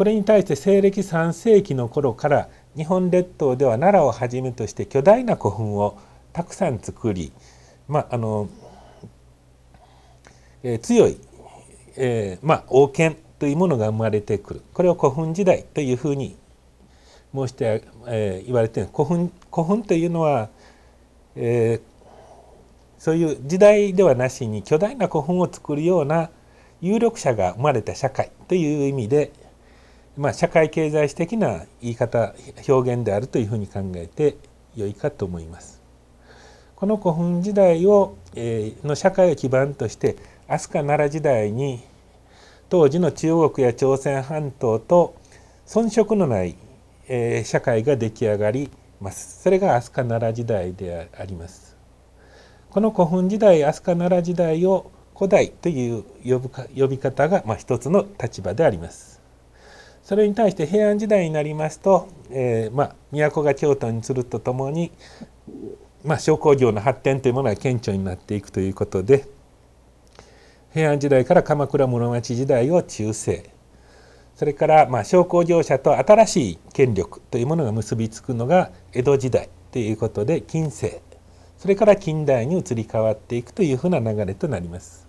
これに対して西暦3世紀の頃から日本列島では奈良をはじめとして巨大な古墳をたくさん作り、まああのえー、強い、えー、まあ、王権というものが生まれてくるこれを古墳時代というふうに申して、えー、言われてる古墳古墳というのは、えそういう時代ではなしに巨大な古墳を作るような有力者が生まれた社会という意味でまあ、社会経済史的な言い方表現であるというふうに考えて良いかと思います。この古墳時代を、えー、の社会を基盤として飛鳥奈良時代に当時の中国や朝鮮半島と遜色のない、えー、社会が出来上がりますそれが飛鳥奈良時代でありますこの古墳時代飛鳥奈良時代を古代という呼ぶか呼び方が、まあ、一つの立場でありますそれに対して平安時代になりますと、えー、まあ、都が京都にするとともに、まあ、商工業の発展というものが顕著になっていくということで平安時代から鎌倉室町時代を中世それから、まあ、商工業者と新しい権力というものが結びつくのが江戸時代ということで近世それから近代に移り変わっていくというふうな流れとなります。